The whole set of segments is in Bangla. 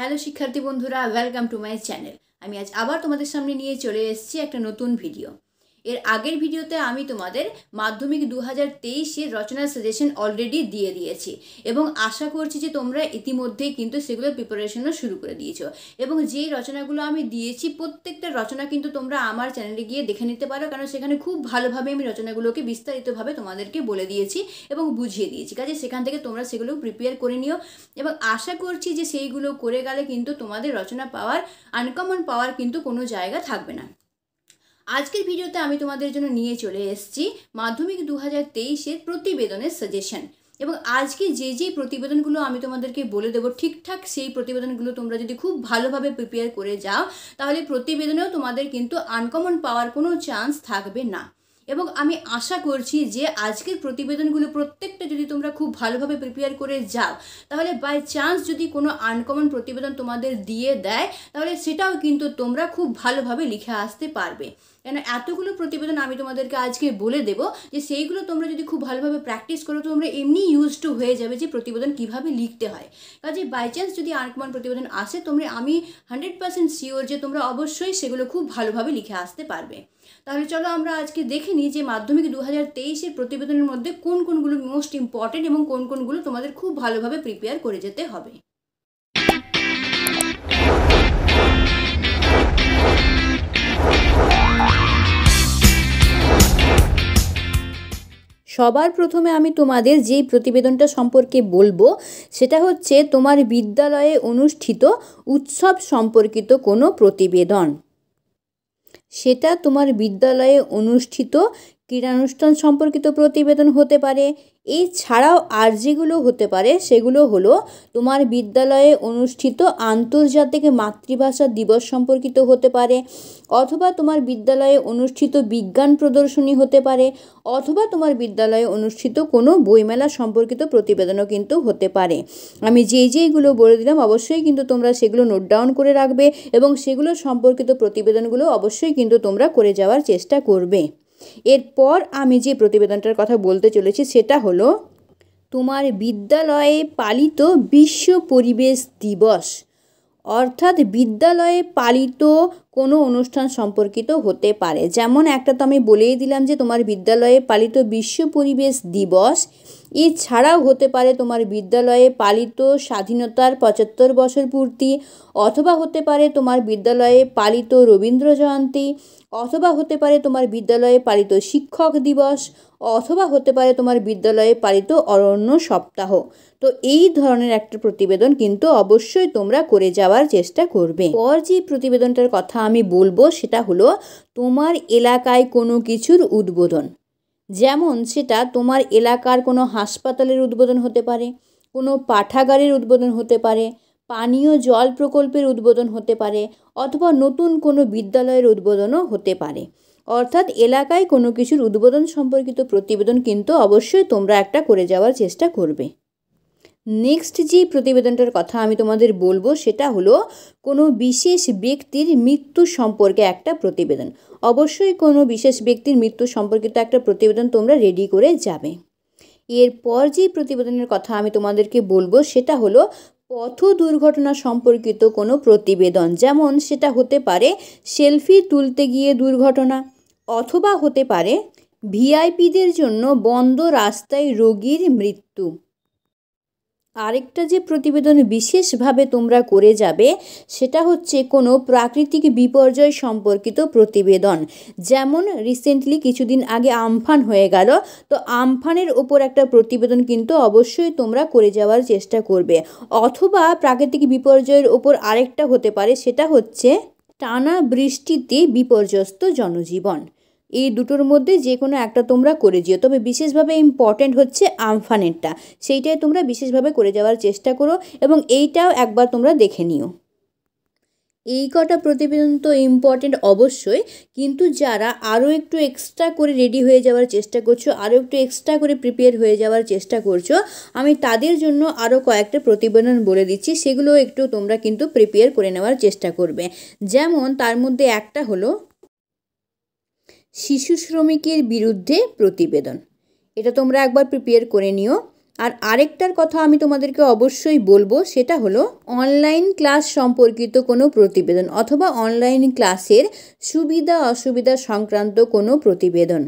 হ্যালো শিক্ষার্থী বন্ধুরা ওয়েলকাম টু মাই চ্যানেল আমি আজ আবার তোমাদের সামনে নিয়ে চলে এসেছি একটা নতুন ভিডিও এর আগের ভিডিওতে আমি তোমাদের মাধ্যমিক দু হাজার তেইশের রচনার সাজেশন অলরেডি দিয়ে দিয়েছি এবং আশা করছি যে তোমরা ইতিমধ্যেই কিন্তু সেগুলো প্রিপারেশনও শুরু করে দিয়েছ এবং যে রচনাগুলো আমি দিয়েছি প্রত্যেকটা রচনা কিন্তু তোমরা আমার চ্যানেলে গিয়ে দেখে নিতে পারো কারণ সেখানে খুব ভালোভাবে আমি রচনাগুলোকে বিস্তারিতভাবে তোমাদেরকে বলে দিয়েছি এবং বুঝিয়ে দিয়েছি কাজে সেখান থেকে তোমরা সেগুলো প্রিপেয়ার করে নিও এবং আশা করছি যে সেইগুলো করে গেলে কিন্তু তোমাদের রচনা পাওয়ার আনকমন পাওয়ার কিন্তু কোনো জায়গা থাকবে না আজকের ভিডিওতে আমি তোমাদের জন্য নিয়ে চলে এসেছি মাধ্যমিক দু হাজার তেইশের প্রতিবেদনের সাজেশন এবং আজকে যে যে প্রতিবেদনগুলো আমি তোমাদেরকে বলে দেবো ঠিকঠাক সেই প্রতিবেদনগুলো তোমরা যদি খুব ভালোভাবে প্রিপেয়ার করে যাও তাহলে প্রতিবেদনেও তোমাদের কিন্তু আনকমন পাওয়ার কোনো চান্স থাকবে না এবং আমি আশা করছি যে আজকের প্রতিবেদনগুলো প্রত্যেকটা যদি তোমরা খুব ভালোভাবে প্রিপেয়ার করে যাও তাহলে বাই চান্স যদি কোনো আনকমন প্রতিবেদন তোমাদের দিয়ে দেয় তাহলে সেটাও কিন্তু তোমরা খুব ভালোভাবে লিখে আসতে পারবে কেন এতগুলো প্রতিবেদন আমি তোমাদেরকে আজকে বলে দেবো যে সেইগুলো তোমরা যদি খুব ভালোভাবে প্র্যাকটিস করো তোমরা এমনি ইউজ টু হয়ে যাবে যে প্রতিবেদন কিভাবে লিখতে হয় কাজে বাই চান্স যদি আনকমন প্রতিবেদন আসে তোমরা আমি হান্ড্রেড পার্সেন্ট শিওর যে তোমরা অবশ্যই সেগুলো খুব ভালোভাবে লিখে আসতে পারবে তাহলে চলো আমরা আজকে দেখে নিই যে মাধ্যমিক দু হাজার তেইশের প্রতিবেদনের মধ্যে কোন কোনগুলো মোস্ট ইম্পর্টেন্ট এবং কোন কোনগুলো তোমাদের খুব ভালোভাবে প্রিপেয়ার করে যেতে হবে সবার প্রথমে আমি তোমাদের যেই প্রতিবেদনটা সম্পর্কে বলবো সেটা হচ্ছে তোমার বিদ্যালয়ে অনুষ্ঠিত উৎসব সম্পর্কিত কোনো প্রতিবেদন সেটা তোমার বিদ্যালয়ে অনুষ্ঠিত ক্রীড়ানুষ্ঠান সম্পর্কিত প্রতিবেদন হতে পারে এই ছাড়াও আর যেগুলো হতে পারে সেগুলো হলো তোমার বিদ্যালয়ে অনুষ্ঠিত আন্তর্জাতিক মাতৃভাষা দিবস সম্পর্কিত হতে পারে অথবা তোমার বিদ্যালয়ে অনুষ্ঠিত বিজ্ঞান প্রদর্শনী হতে পারে অথবা তোমার বিদ্যালয়ে অনুষ্ঠিত কোনো বইমেলা সম্পর্কিত প্রতিবেদনও কিন্তু হতে পারে আমি যেই যেইগুলো বলে দিলাম অবশ্যই কিন্তু তোমরা সেগুলো নোট ডাউন করে রাখবে এবং সেগুলো সম্পর্কিত প্রতিবেদনগুলো অবশ্যই কিন্তু তোমরা করে যাওয়ার চেষ্টা করবে এরপর আমি যে প্রতিবেদনটার কথা বলতে চলেছি সেটা হলো তোমার বিদ্যালয়ে পালিত বিশ্ব পরিবেশ দিবস অর্থাৎ বিদ্যালয়ে পালিত কোনো অনুষ্ঠান সম্পর্কিত হতে পারে যেমন একটা তো আমি বলেই দিলাম যে তোমার বিদ্যালয়ে পালিত বিশ্ব পরিবেশ দিবস এছাড়াও হতে পারে তোমার বিদ্যালয়ে পালিত স্বাধীনতার পঁচাত্তর বছর পূর্তি অথবা হতে পারে তোমার বিদ্যালয়ে পালিত রবীন্দ্র জয়ন্তী অথবা হতে পারে তোমার বিদ্যালয়ে পালিত শিক্ষক দিবস অথবা হতে পারে তোমার বিদ্যালয়ে পালিত অরণ্য সপ্তাহ তো এই ধরনের একটা প্রতিবেদন কিন্তু অবশ্যই তোমরা করে যাওয়ার চেষ্টা করবে পর যে প্রতিবেদনটার কথা আমি বলবো সেটা হলো তোমার এলাকায় কোনো কিছুর উদ্বোধন যেমন সেটা তোমার এলাকার কোনো হাসপাতালের উদ্বোধন হতে পারে কোনো পাঠাগারের উদ্বোধন হতে পারে পানীয় জল প্রকল্পের উদ্বোধন হতে পারে অথবা নতুন কোনো বিদ্যালয়ের উদ্বোধনও হতে পারে অর্থাৎ এলাকায় কোনো কিছুর উদ্বোধন সম্পর্কিত প্রতিবেদন কিন্তু অবশ্যই তোমরা একটা করে যাওয়ার চেষ্টা করবে নেক্সট যে প্রতিবেদনটার কথা আমি তোমাদের বলবো সেটা হলো কোনো বিশেষ ব্যক্তির মৃত্যু সম্পর্কে একটা প্রতিবেদন অবশ্যই কোনো বিশেষ ব্যক্তির মৃত্যু সম্পর্কিত একটা প্রতিবেদন তোমরা রেডি করে যাবে এরপর যে প্রতিবেদনের কথা আমি তোমাদেরকে বলবো সেটা হলো পথ দুর্ঘটনা সম্পর্কিত কোনো প্রতিবেদন যেমন সেটা হতে পারে সেলফি তুলতে গিয়ে দুর্ঘটনা অথবা হতে পারে ভিআইপিদের জন্য বন্ধ রাস্তায় রোগীর মৃত্যু আরেকটা যে প্রতিবেদন বিশেষভাবে তোমরা করে যাবে সেটা হচ্ছে কোনো প্রাকৃতিক বিপর্যয় সম্পর্কিত প্রতিবেদন যেমন রিসেন্টলি কিছুদিন আগে আমফান হয়ে গেল তো আমফানের ওপর একটা প্রতিবেদন কিন্তু অবশ্যই তোমরা করে যাওয়ার চেষ্টা করবে অথবা প্রাকৃতিক বিপর্যয়ের ওপর আরেকটা হতে পারে সেটা হচ্ছে টানা বৃষ্টিতে বিপর্যস্ত জনজীবন এই দুটোর মধ্যে যে কোনো একটা তোমরা করে যেও তবে বিশেষভাবে ইম্পর্ট্যান্ট হচ্ছে আমফানেরটা সেইটাই তোমরা বিশেষভাবে করে যাওয়ার চেষ্টা করো এবং এইটাও একবার তোমরা দেখে নিও এই কটা প্রতিবেদন তো ইম্পর্টেন্ট অবশ্যই কিন্তু যারা আরও একটু এক্সট্রা করে রেডি হয়ে যাওয়ার চেষ্টা করছো আরও একটু এক্সট্রা করে প্রিপেয়ার হয়ে যাওয়ার চেষ্টা করছো আমি তাদের জন্য আরও কয়েকটা প্রতিবেদন বলে দিচ্ছি সেগুলো একটু তোমরা কিন্তু প্রিপেয়ার করে নেওয়ার চেষ্টা করবে যেমন তার মধ্যে একটা হলো শিশু শ্রমিকের বিরুদ্ধে প্রতিবেদন এটা তোমরা একবার প্রিপেয়ার করে নিও আর আরেকটার কথা আমি তোমাদেরকে অবশ্যই বলবো সেটা হলো অনলাইন ক্লাস সম্পর্কিত কোনো প্রতিবেদন অথবা অনলাইন ক্লাসের সুবিধা অসুবিধা সংক্রান্ত কোনো প্রতিবেদন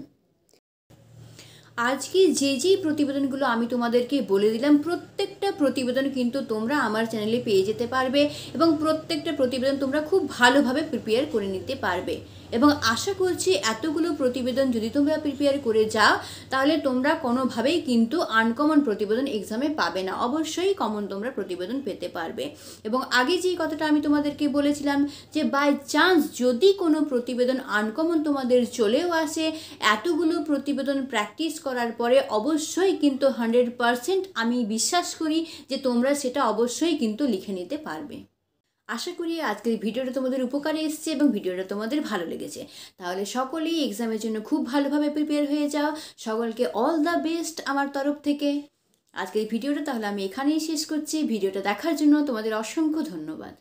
আজকে যে যে প্রতিবেদনগুলো আমি তোমাদেরকে বলে দিলাম প্রত্যেকটা প্রতিবেদন কিন্তু তোমরা আমার চ্যানেলে পেয়ে যেতে পারবে এবং প্রত্যেকটা প্রতিবেদন তোমরা খুব ভালোভাবে প্রিপেয়ার করে নিতে পারবে এবং আশা করছি এতগুলো প্রতিবেদন যদি তোমরা প্রিপেয়ার করে যাও তাহলে তোমরা কোনোভাবেই কিন্তু আনকমন প্রতিবেদন এক্সামে পাবে না অবশ্যই কমন তোমরা প্রতিবেদন পেতে পারবে এবং আগে যেই কথাটা আমি তোমাদেরকে বলেছিলাম যে বাই চান্স যদি কোনো প্রতিবেদন আনকমন তোমাদের চলেও আসে এতগুলো প্রতিবেদন প্র্যাকটিস করার পরে অবশ্যই কিন্তু হান্ড্রেড পারসেন্ট আমি বিশ্বাস করি যে তোমরা সেটা অবশ্যই কিন্তু লিখে নিতে পারবে আশা করি আজকের ভিডিওটা তোমাদের উপকারে এসেছে এবং ভিডিওটা তোমাদের ভালো লেগেছে তাহলে সকলেই এক্সামের জন্য খুব ভালোভাবে প্রিপেয়ার হয়ে যাও সকলকে অল দ্য বেস্ট আমার তরফ থেকে আজকের ভিডিওটা তাহলে আমি এখানেই শেষ করছি ভিডিওটা দেখার জন্য তোমাদের অসংখ্য ধন্যবাদ